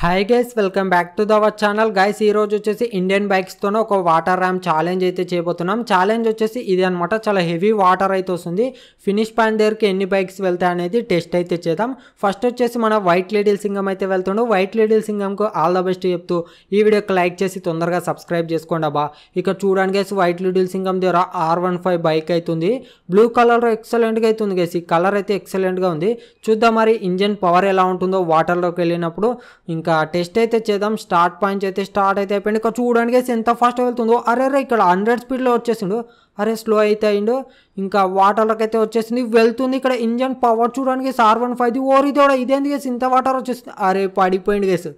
hi guys welcome back to దవర్ channel guys ఈ రోజు వచ్చేసి ఇండియన్ బైక్స్తోనే ఒక వాటర్ ర్యామ్ ఛాలెంజ్ అయితే చేయబోతున్నాం ఛాలెంజ్ వచ్చేసి ఇది అనమాట చాలా హెవీ వాటర్ అయితే వస్తుంది ఫినిష్ పాయింట్ దగ్గరికి ఎన్ని బైక్స్ వెళ్తాయి అనేది టెస్ట్ అయితే చేద్దాం ఫస్ట్ వచ్చేసి మన వైట్ లేడీల్ సింగం అయితే వెళ్తున్నాడు వైట్ లేడీల్ సింగంకు ఆల్ ద బెస్ట్ చెప్తూ ఈ వీడియోకి లైక్ చేసి తొందరగా సబ్స్క్రైబ్ చేసుకోండి అబ్బా ఇక చూడండి గైస్ వైట్ లేడీల్ సింగం దగ్గర ఆర్ వన్ ఫైవ్ బైక్ అవుతుంది బ్లూ కలర్ ఎక్సలెంట్గా అవుతుంది గైస్ ఈ కలర్ అయితే ఎక్సలెంట్గా ఉంది చూద్దాం మరి ఇంజన్ పవర్ ఎలా ఉంటుందో వాటర్లోకి వెళ్ళినప్పుడు ఇంకా టెస్ట్ అయితే చేద్దాం స్టార్ట్ పాయింట్ అయితే స్టార్ట్ అయితే అయిపోయింది ఇంకా చూడడానికి ఎంత ఫాస్ట్ వెళ్తుందో అరే రే ఇక్కడ హండ్రెడ్ స్పీడ్లో వచ్చేసిండు అరే స్లో అయితే అయిండు ఇంకా వాటర్లోకి అయితే వచ్చేసింది వెళ్తుంది ఇక్కడ ఇంజన్ పవర్ చూడడానికి సార్ వన్ ఫైవ్ ఓరి కూడా ఇదేంది ఇంత వాటర్ వచ్చేసింది అరే పడిపోయింది కేసు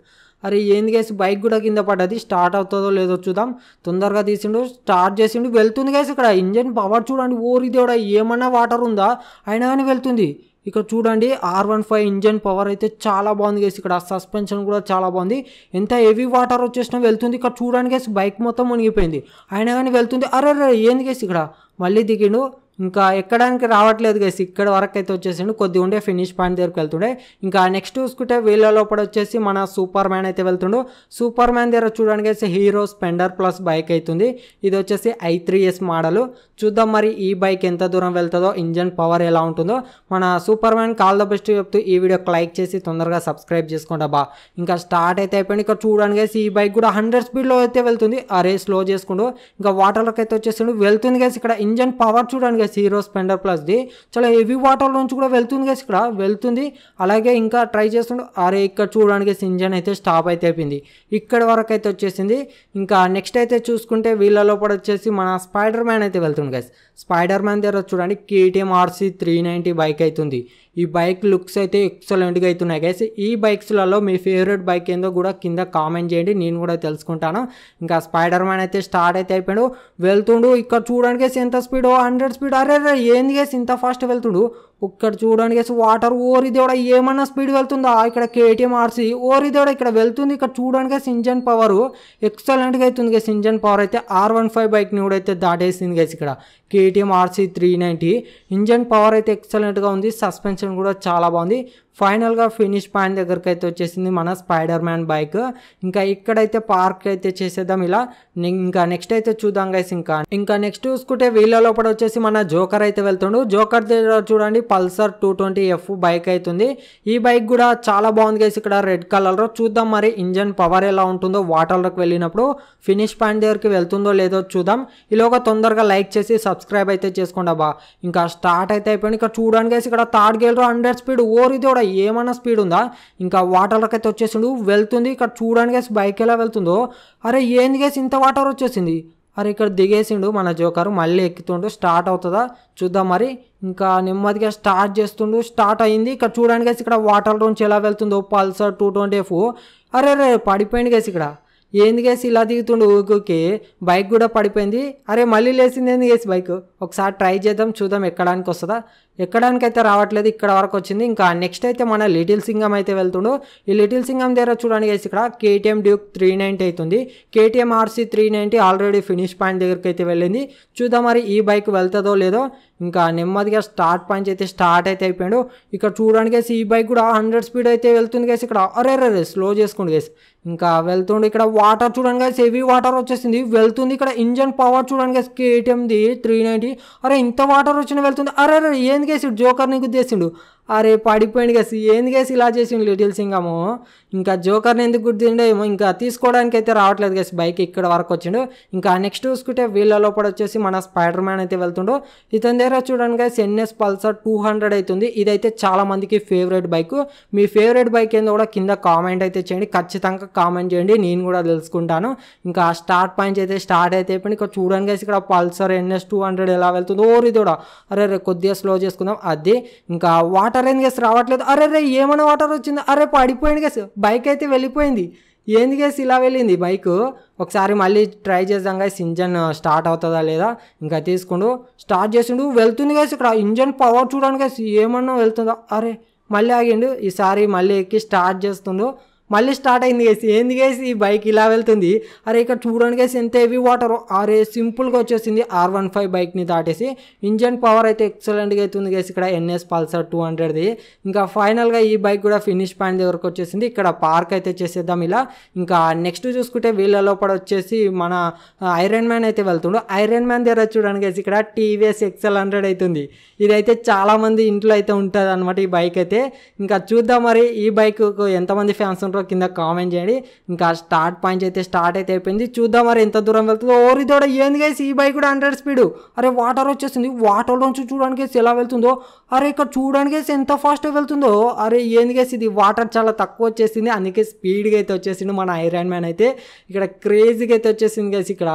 అరే ఏంది గైస్ బైక్ కూడా కింద పడ్డది స్టార్ట్ అవుతుందో లేదో చూద్దాం తొందరగా తీసిండు స్టార్ట్ చేసిండు వెళ్తుంది గైస్ ఇక్కడ ఇంజన్ పవర్ చూడండి ఓరి దేవుడ ఏమన్నా వాటర్ ఉందా అయినా కానీ వెళ్తుంది ఇక్కడ చూడండి R one five engine power అయితే చాలా బాగుంది గేసి ఇక్కడ సస్పెన్షన్ కూడా చాలా బాగుంది ఎంత హెవీ వాటర్ వచ్చేసినా వెళ్తుంది ఇక్కడ చూడండి బైక్ మొత్తం మునిగిపోయింది అయినా కానీ వెళ్తుంది అరే అరే ఏంది గేసి ఇక్కడ మళ్ళీ దిగిండు ఇంకా ఎక్కడానికి రావట్లేదు కదా ఇక్కడ వరకు అయితే వచ్చేసిండు కొద్ది ఉండే ఫినిష్ పాయింట్ దగ్గరకు వెళ్తుండే ఇంకా నెక్స్ట్ చూసుకుంటే వీళ్ళ లోపల వచ్చేసి మన సూపర్ మ్యాన్ అయితే వెళ్తుండు సూపర్ మ్యాన్ దగ్గర చూడడానికి అయితే హీరో స్పెండర్ ప్లస్ బైక్ అవుతుంది ఇది వచ్చేసి ఐ త్రీ ఎస్ మోడల్ చూద్దాం మరి ఈ బైక్ ఎంత దూరం వెళ్తుందో ఇంజన్ పవర్ ఎలా ఉంటుందో మన Superman all the best చెప్తూ ఈ వీడియోకి లైక్ చేసి తొందరగా సబ్స్క్రైబ్ చేసుకుంటా బా ఇంకా స్టార్ట్ అయితే అయిపోయింది ఇక్కడ చూడడానికి ఈ బైక్ కూడా హండ్రెడ్ స్పీడ్లో అయితే వెళ్తుంది అరే స్లో చేసుకుంటూ ఇంకా వాటర్లోకి అయితే వచ్చేసిండు వెళ్తుంది కదా ఇక్కడ ఇంజన్ పవర్ చూడడానికి గైస్ హీరో స్పెండర్ ప్లస్ ది చాలా హెవీ వాటర్ నుంచి కూడా వెళ్తుంది కదా ఇక్కడ వెళ్తుంది అలాగే ఇంకా ట్రై చేస్తుండే అరే ఇక్కడ చూడడానికి ఇంజన్ అయితే స్టాప్ అయితే అయిపోయింది ఇక్కడ వరకు అయితే వచ్చేసింది ఇంకా నెక్స్ట్ అయితే చూసుకుంటే వీళ్ళ లోపల వచ్చేసి మన స్పైడర్ మ్యాన్ అయితే వెళ్తుంది గైస్ స్పైడర్ మ్యాన్ దగ్గర చూడండి KTM RC three ninety bike అవుతుంది ఈ బైక్ లుక్స్ అయితే ఎక్సలెంట్గా అవుతున్నాయి గైస్ ఈ బైక్స్లలో మీ ఫేవరెట్ బైక్ ఏందో కూడా కింద కామెంట్ చేయండి నేను కూడా తెలుసుకుంటాను ఇంకా స్పైడర్ మ్యాన్ అయితే స్టార్ట్ అయితే అయిపోయాడు వెళ్తుండు ఇక్కడ చూడడానికి ఎంత స్పీడో హండ్రెడ్ స్పీడ్ అరే రే ఏంది గైస్ ఇంత ఫాస్ట్ వెళ్తుండు ఇక్కడ చూడండి గైస్ వాటర్ ఓరి దేవుడ ఏమన్నా స్పీడ్ వెళ్తుందా ఇక్కడ కేటీఎం ఆర్సి ఓరి దేవుడ ఇక్కడ వెళ్తుంది ఇక్కడ చూడండి గైస్ ఇంజన్ పవర్ ఎక్సలెంట్గా అవుతుంది గైస్ ఇంజన్ పవర్ అయితే ఆర్ వన్ ఫైవ్ బైక్ని కూడా అయితే దాటేసింది గైస్ ఇక్కడ KTM RC three ninety engine power అయితే ఎక్సలెంట్గా ఉంది సస్పెన్షన్ కూడా చాలా బాగుంది ఫైనల్గా ఫినిష్ పాయింట్ దగ్గరికి అయితే వచ్చేసింది మన స్పైడర్ మ్యాన్ బైక్ ఇంకా ఇక్కడైతే పార్క్ అయితే చేసేద్దాం ఇలా ఇంకా నెక్స్ట్ అయితే చూద్దాం గైస్ ఇంకా ఇంకా నెక్స్ట్ చూసుకుంటే వీళ్ళ లోపల వచ్చేసి మన జోకర్ అయితే వెళ్తుండు జోకర్ దగ్గర చూడండి Pulsar two twenty F bike అవుతుంది ఈ బైక్ కూడా చాలా బాగుంది గైస్ ఇక్కడ రెడ్ కలర్ చూద్దాం మరి ఇంజన్ పవర్ ఎలా ఉంటుందో వాటర్లోకి వెళ్ళినప్పుడు ఫినిష్ పాయింట్ దగ్గరికి వెళ్తుందో లేదో చూద్దాం ఈలోగా తొందరగా లైక్ చేసి సబ్స్క్రైబ్ అయితే చేసుకోండి అబ్బా ఇంకా స్టార్ట్ అయితే అయిపోయింది ఇక్కడ చూడండి గైస్ ఇక్కడ థర్డ్ గేర్ హండ్రెడ్ స్పీడ్ ఓరిదోడ ఏమన్నా స్పీడ్ ఉందా ఇంకా వాటర్లోకి అయితే వచ్చేసిండు వెళ్తుంది ఇక్కడ చూడడానికి బైక్ ఎలా వెళ్తుందో అరే ఏంది గేసి ఇంత వాటర్ వచ్చేసింది అరే ఇక్కడ దిగేసిండు మన జోకర్ మళ్ళీ ఎక్కుతుండు స్టార్ట్ అవుతుందా చూద్దాం మరి ఇంకా నెమ్మదిగా స్టార్ట్ చేస్తుండు స్టార్ట్ అయింది ఇక్కడ చూడడానికి ఇక్కడ వాటర్ నుంచి ఎలా వెళ్తుందో పల్సర్ టూ ట్వంటీ ఎఫ్ అరే రే పడిపోయింది గేసి ఇక్కడ ఏంది గేసి ఇలా దిగుతుండు ఊకే బైక్ కూడా పడిపోయింది అరే మళ్ళీ లేచింది ఏంది గేసి బైక్ ఒకసారి ట్రై చేద్దాం చూద్దాం ఎక్కడానికి వస్తుందా ఎక్కడానికైతే రావట్లేదు ఇక్కడ వరకు వచ్చింది ఇంకా నెక్స్ట్ అయితే మన లిటిల్ సింగం అయితే వెళ్తుండు ఈ లిటిల్ సింగం దగ్గర చూడడానికి గైస్ ఇక్కడ కేటీఎం డ్యూక్ త్రీ నైంటీ అవుతుంది KTM RC three ninety already finish point దగ్గరికి అయితే వెళ్ళింది చూద్దాం మరి ఈ బైక్ వెళ్తుందో లేదో ఇంకా నెమ్మదిగా స్టార్ట్ పాయింట్ అయితే స్టార్ట్ అయితే అయిపోయాడు ఇక్కడ చూడడానికి ఈ బైక్ కూడా హండ్రెడ్ స్పీడ్ అయితే వెళ్తుంది గైస్ ఇక్కడ అరే రే స్లో చేసుకోండి గైస్ ఇంకా వెళ్తుండే ఇక్కడ వాటర్ చూడండి గైస్ హెవీ వాటర్ వచ్చేసింది వెళ్తుంది ఇక్కడ ఇంజన్ పవర్ చూడండి గైస్ కేటీఎంది త్రీ నైంటీ అరే ఇంత వాటర్ వచ్చిన వెళ్తుంది అరే అరే ఏంది ఎందుకేసి జోకర్ని గుద్దేసిండు అరే పడిపోయింది కేసు ఏంది కేసు ఇలా చేసిండు లిటిల్ అమ్మో ఇంకా జోకర్ని ఎందుకు గుర్తిండే ఏమో ఇంకా తీసుకోవడానికి అయితే రావట్లేదు కేసు బైక్ ఇక్కడ వరకు వచ్చిండు ఇంకా నెక్స్ట్ చూసుకుంటే వీళ్ళ లోపల వచ్చేసి మన స్పైడర్ మ్యాన్ అయితే వెళ్తుండు ఇతని దగ్గర చూడండి కేసు ఎన్ఎస్ పల్సర్ టూ హండ్రెడ్ అవుతుంది ఇదైతే చాలా మందికి ఫేవరెట్ బైక్ మీ ఫేవరెట్ బైక్ ఏందో కూడా కింద కామెంట్ అయితే చేయండి ఖచ్చితంగా కామెంట్ చేయండి నేను కూడా తెలుసుకుంటాను ఇంకా స్టార్ట్ పాయింట్స్ అయితే స్టార్ట్ అయితే ఇంకా చూడండి కేసు ఇక్కడ పల్సర్ ఎన్ఎస్ టూ హండ్రెడ్ ఎలా వెళ్తుందో కూడా అరే రే కొద్దిగా స్లో చేసుకుందాం అది ఇంకా వాటర్ వాటర్ అయింది గేస్ రావట్లేదు అరే రే ఏమైనా వాటర్ వచ్చింది అరే పడిపోయింది గేస్ బైక్ అయితే వెళ్ళిపోయింది ఏంది గేస్ ఇలా వెళ్ళింది బైక్ ఒకసారి మళ్ళీ ట్రై చేద్దాం గైస్ ఇంజన్ స్టార్ట్ అవుతుందా లేదా ఇంకా తీసుకుండు స్టార్ట్ చేసిండు వెళ్తుంది గైస్ ఇక్కడ ఇంజన్ పవర్ చూడండి గైస్ ఏమన్నా వెళ్తుందా అరే మళ్ళీ ఆగిండు ఈసారి మళ్ళీ ఎక్కి స్టార్ట్ చేస్తుండు మళ్ళీ స్టార్ట్ అయింది గేసి ఏంది గేసి ఈ బైక్ ఇలా వెళ్తుంది అరే ఇక్కడ చూడండి గేసి ఎంత హెవీ వాటర్ అరే సింపుల్గా వచ్చేసింది ఆర్ వన్ ఫైవ్ బైక్ని దాటేసి ఇంజన్ పవర్ అయితే ఎక్సలెంట్గా అవుతుంది గేసి ఇక్కడ ఎన్ఎస్ పల్సర్ టూ హండ్రెడ్ది ఇంకా ఫైనల్గా ఈ బైక్ కూడా ఫినిష్ పాయింట్ దగ్గరకు వచ్చేసింది ఇక్కడ పార్క్ అయితే చేసేద్దాం ఇలా ఇంకా నెక్స్ట్ చూసుకుంటే వీళ్ళ లోపల వచ్చేసి మన ఐరన్ మ్యాన్ అయితే వెళ్తుండు ఐరన్ మ్యాన్ దగ్గర చూడడానికి ఇక్కడ టీవీఎస్ ఎక్సెల్ హండ్రెడ్ అవుతుంది ఇదైతే చాలామంది ఇంట్లో అయితే ఉంటుంది అనమాట ఈ బైక్ అయితే ఇంకా చూద్దాం మరి ఈ బైక్ ఎంతమంది ఫ్యాన్స్ ఉంటారు అనుకుంటారో కింద కామెంట్ చేయండి ఇంకా స్టార్ట్ పాయింట్ అయితే స్టార్ట్ అయితే అయిపోయింది చూద్దాం మరి ఎంత దూరం వెళ్తుందో ఓరి దూడ ఏంది గైస్ ఈ బైక్ కూడా హండ్రెడ్ స్పీడ్ అరే వాటర్ వచ్చేసింది వాటర్ నుంచి చూడడానికి ఎలా వెళ్తుందో అరే ఇక్కడ చూడడానికి ఎంత ఫాస్ట్గా వెళ్తుందో అరే ఏంది గైస్ ఇది వాటర్ చాలా తక్కువ వచ్చేసింది అందుకే స్పీడ్గా అయితే వచ్చేసింది మన ఐరన్ మ్యాన్ అయితే ఇక్కడ క్రేజీగా అయితే వచ్చేసింది గైస్ ఇక్కడ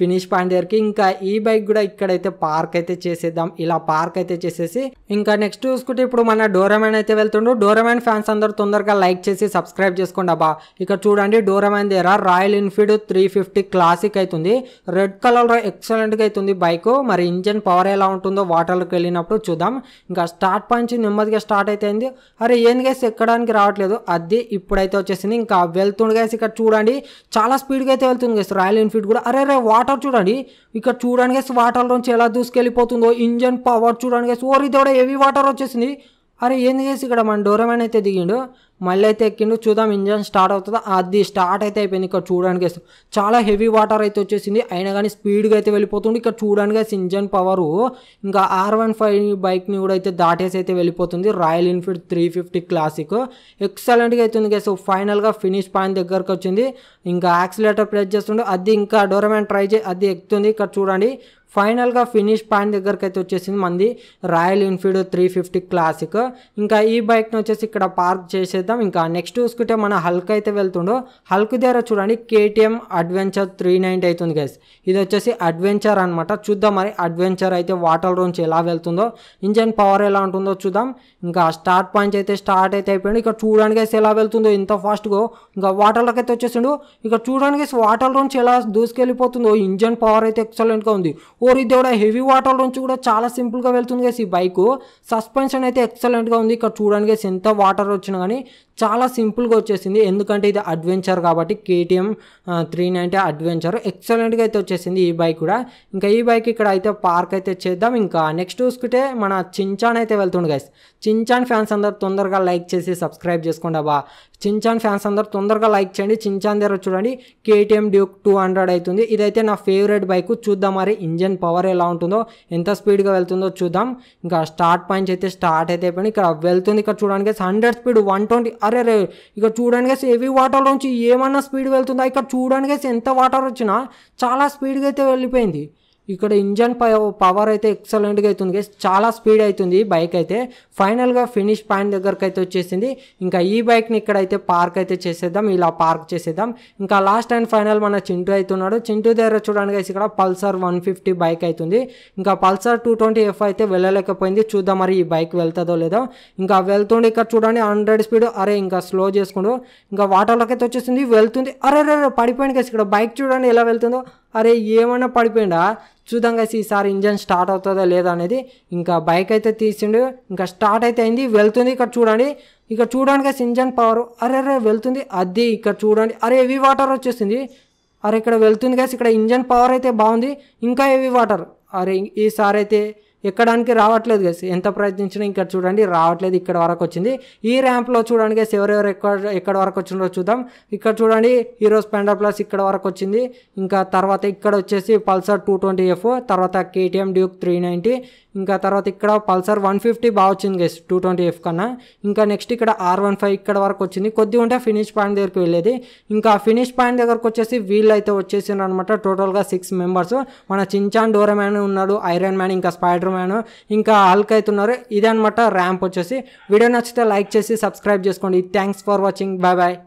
ఫినిష్ పాయింట్ దగ్గరికి ఇంకా ఈ బైక్ కూడా ఇక్కడైతే పార్క్ అయితే చేసేద్దాం ఇలా పార్క్ అయితే చేసేసి ఇంకా నెక్స్ట్ చూసుకుంటే ఇప్పుడు మన డోరామ్యాన్ అయితే వెళ్తుండు డోరామ్యాన్ ఫ్యాన్స్ అందరూ తొందరగా లైక్ చేసి సబ్స్క్రైబ్ చేసుకోండి అబ్బా ఇక్కడ చూడండి డోరమైన్ దేరా Royal Enfield three fifty Classic అవుతుంది రెడ్ కలర్ ఎక్సలెంట్గా అవుతుంది బైక్ మరి ఇంజన్ పవర్ ఎలా ఉంటుందో వాటర్లోకి వెళ్ళినప్పుడు చూద్దాం ఇంకా స్టార్ట్ పాయింట్ నెమ్మదిగా స్టార్ట్ అయితే అరే ఏంది గైస్ ఎక్కడానికి రావట్లేదు అది ఇప్పుడైతే వచ్చేసింది ఇంకా వెళ్తుండే గైస్ ఇక్కడ చూడండి చాలా స్పీడ్గా అయితే వెళ్తుంది గైస్ రాయల్ ఎన్ఫీల్డ్ కూడా అరే రే వాటర్ చూడండి ఇక్కడ చూడండి గైస్ వాటర్ నుంచి ఎలా దూసుకెళ్ళిపోతుందో ఇంజన్ పవర్ చూడండి గైస్ ఓరి దేవుడ హెవీ వాటర్ వచ్చేసింది అరే ఏంది చేసి ఇక్కడ మన డోరమాన్ అయితే దిగిండు మళ్ళీ అయితే ఎక్కిండు చూద్దాం ఇంజన్ స్టార్ట్ అవుతుందా అది స్టార్ట్ అయితే అయిపోయింది ఇక్కడ చూడడానికి చాలా హెవీ వాటర్ అయితే వచ్చేసింది అయినా కానీ స్పీడ్గా అయితే వెళ్ళిపోతుంది ఇక్కడ చూడడానికి ఇంజన్ పవరు ఇంకా ఆర్ వన్ ఫైవ్ బైక్ని కూడా అయితే దాటేసి అయితే వెళ్ళిపోతుంది Royal Enfield three fifty Classic ఎక్సలెంట్గా అవుతుంది కేసు ఫైనల్గా ఫినిష్ పాయింట్ దగ్గరకు వచ్చింది ఇంకా యాక్సిలేటర్ ప్రెస్ చేస్తుండే అది ఇంకా డోరమ్యాన్ ట్రై చే అది ఎక్కుతుంది ఇక్కడ చూడండి ఫైనల్గా ఫినిష్ పాయింట్ దగ్గరికి అయితే వచ్చేసింది మంది Royal Enfield three fifty Classic ఇంకా ఈ బైక్ని వచ్చేసి ఇక్కడ పార్క్ చేసేద్దాం ఇంకా నెక్స్ట్ చూసుకుంటే మన హల్క్ అయితే వెళ్తుండో హల్క్ దగ్గర చూడండి కేటీఎం అడ్వెంచర్ త్రీ నైంటీ అవుతుంది గైస్ ఇది వచ్చేసి అడ్వెంచర్ అనమాట చూద్దాం మరి అడ్వెంచర్ అయితే వాటర్ రూమ్స్ ఎలా వెళ్తుందో ఇంజన్ పవర్ ఎలా ఉంటుందో చూద్దాం ఇంకా స్టార్ట్ పాయింట్ అయితే స్టార్ట్ అయితే అయిపోయింది ఇక్కడ చూడడానికి ఎలా వెళ్తుందో ఇంత ఫాస్ట్గా ఇంకా వాటర్లోకి అయితే వచ్చేసిండు ఇక చూడడానికి వాటర్ రూమ్స్ ఎలా దూసుకెళ్ళిపోతుందో ఇంజన్ పవర్ అయితే ఎక్సలెంట్గా ఉంది ఓరి దేవుడా హెవీ వాటర్ నుంచి కూడా చాలా సింపుల్గా వెళ్తుంది కదా ఈ బైక్ సస్పెన్షన్ అయితే ఎక్సలెంట్గా ఉంది ఇక్కడ చూడండి ఎంత వాటర్ వచ్చినా కానీ చాలా సింపుల్గా వచ్చేసింది ఎందుకంటే ఇది అడ్వెంచర్ కాబట్టి కేటీఎం త్రీ నైంటీ అడ్వెంచర్ ఎక్సలెంట్గా అయితే వచ్చేసింది ఈ బైక్ కూడా ఇంకా ఈ బైక్ ఇక్కడ అయితే పార్క్ అయితే చేద్దాం ఇంకా నెక్స్ట్ చూసుకుంటే మన చించాన్ అయితే వెళ్తుండే గైస్ చించాన్ ఫ్యాన్స్ అందరు తొందరగా లైక్ చేసి సబ్స్క్రైబ్ చేసుకోండి అబ్బా చించాన్ ఫ్యాన్స్ అందరు తొందరగా లైక్ చేయండి చించాన్ దగ్గర చూడండి కేటీఎం డ్యూక్ టూ హండ్రెడ్ అవుతుంది ఇదైతే నా ఫేవరెట్ బైక్ చూద్దాం మరి ఇంజన్ పవర్ ఎలా ఉంటుందో ఎంత స్పీడ్గా వెళ్తుందో చూద్దాం ఇంకా స్టార్ట్ పాయింట్స్ అయితే స్టార్ట్ అయితే అయిపోయింది ఇక్కడ వెళ్తుంది ఇక్కడ చూడడానికి హండ్రెడ్ స్పీడ్ వన్ ట్వంటీ అరే రే ఇక చూడండి గైస్ హెవీ వాటర్ నుంచి ఏమన్నా స్పీడ్ వెళ్తుందా ఇక్కడ చూడండి గైస్ ఎంత వాటర్ వచ్చినా చాలా స్పీడ్గా అయితే వెళ్ళిపోయింది ఇక్కడ ఇంజన్ పవర్ అయితే ఎక్సలెంట్గా అవుతుంది గైస్ చాలా స్పీడ్ అవుతుంది బైక్ అయితే ఫైనల్గా ఫినిష్ పాయింట్ దగ్గరకు అయితే వచ్చేసింది ఇంకా ఈ బైక్ని ఇక్కడైతే పార్క్ అయితే చేసేద్దాం ఇలా పార్క్ చేసేద్దాం ఇంకా లాస్ట్ అండ్ ఫైనల్ మన చింటూ అవుతున్నాడు చింటూ దగ్గర చూడడానికి ఇక్కడ పల్సర్ వన్ ఫిఫ్టీ బైక్ అవుతుంది ఇంకా పల్సర్ టూ ట్వంటీ ఎఫ్ అయితే వెళ్ళలేకపోయింది చూద్దాం మరి ఈ బైక్ వెళ్తుందో లేదో ఇంకా వెళ్తుండే ఇక్కడ చూడండి హండ్రెడ్ స్పీడ్ అరే ఇంకా స్లో చేసుకుండు ఇంకా వాటర్లోకి అయితే వచ్చేసింది వెళ్తుంది అరే అరే పడిపోయింది గైస్ ఇక్కడ బైక్ చూడండి ఎలా వెళ్తుందో అరే ఏమైనా పడిపోయిందా చూద్దాం గైస్ ఈసారి ఇంజన్ స్టార్ట్ అవుతుందా లేదా అనేది ఇంకా బైక్ అయితే తీసిండు ఇంకా స్టార్ట్ అయితే అయింది వెళ్తుంది ఇక్కడ చూడండి ఇక్కడ చూడండి గైస్ ఇంజన్ పవర్ అరే అరే వెళ్తుంది అది ఇక్కడ చూడండి అరే హెవీ వాటర్ వచ్చేసింది అరే ఇక్కడ వెళ్తుంది కదా ఇక్కడ ఇంజన్ పవర్ అయితే బాగుంది ఇంకా హెవీ వాటర్ అరే ఈసారి అయితే ఎక్కడానికి రావట్లేదు గైస్ ఎంత ప్రయత్నించినా ఇక్కడ చూడండి రావట్లేదు ఇక్కడ వరకు వచ్చింది ఈ ర్యాంప్లో చూడండి గైస్ ఎవరెవరు ఎక్కడ ఎక్కడ వరకు వచ్చిందో చూద్దాం ఇక్కడ చూడండి హీరో స్పెండర్ ప్లస్ ఇక్కడ వరకు వచ్చింది ఇంకా తర్వాత ఇక్కడ వచ్చేసి పల్సర్ టూ ట్వంటీ ఎఫ్ తర్వాత కేటీఎం డ్యూక్ త్రీ నైంటీ ఇంకా తర్వాత ఇక్కడ పల్సర్ వన్ ఫిఫ్టీ బాగా వచ్చింది గైస్ టూ ట్వంటీ ఎఫ్ కన్నా ఇంకా నెక్స్ట్ ఇక్కడ ఆర్ వన్ ఫైవ్ ఇక్కడ వరకు వచ్చింది కొద్ది ఉంటే ఫినిష్ పాయింట్ దగ్గరికి వెళ్ళేది ఇంకా ఫినిష్ పాయింట్ దగ్గరకు వచ్చేసి అయితే వచ్చేసిండ్రు అనమాట టోటల్గా సిక్స్ మెంబర్స్ మన చించాన్ డోరమ్యాన్ ఉన్నాడు ఐరన్ మ్యాన్ ఇంకా స్పైడర్ మ్యాన్ ఇంకా హల్క్ అవుతున్నారు ఇదే అనమాట ర్యాంప్ వచ్చేసి వీడియో నచ్చితే లైక్ చేసి సబ్స్క్రైబ్ చేసుకోండి thanks for watching bye bye